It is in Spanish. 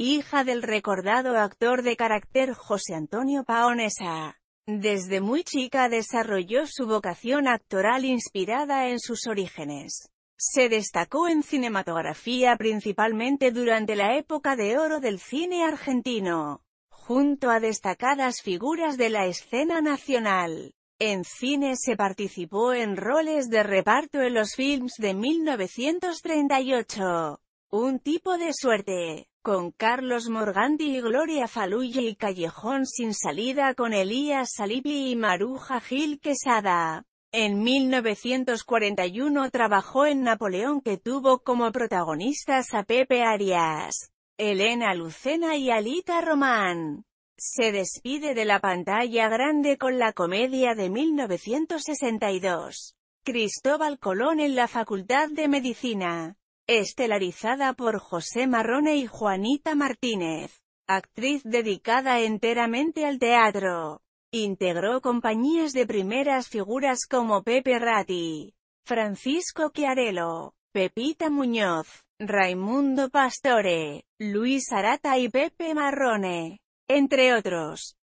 hija del recordado actor de carácter José Antonio Paonesa. Desde muy chica desarrolló su vocación actoral inspirada en sus orígenes. Se destacó en cinematografía principalmente durante la época de oro del cine argentino, junto a destacadas figuras de la escena nacional. En cine se participó en roles de reparto en los films de 1938. Un tipo de suerte con Carlos Morgandi y Gloria Faluye y Callejón sin salida con Elías Salibi y Maruja Gil Quesada. En 1941 trabajó en Napoleón que tuvo como protagonistas a Pepe Arias, Elena Lucena y Alita Román. Se despide de la pantalla grande con la comedia de 1962. Cristóbal Colón en la Facultad de Medicina estelarizada por José Marrone y Juanita Martínez, actriz dedicada enteramente al teatro. Integró compañías de primeras figuras como Pepe Ratti, Francisco Chiarello, Pepita Muñoz, Raimundo Pastore, Luis Arata y Pepe Marrone, entre otros.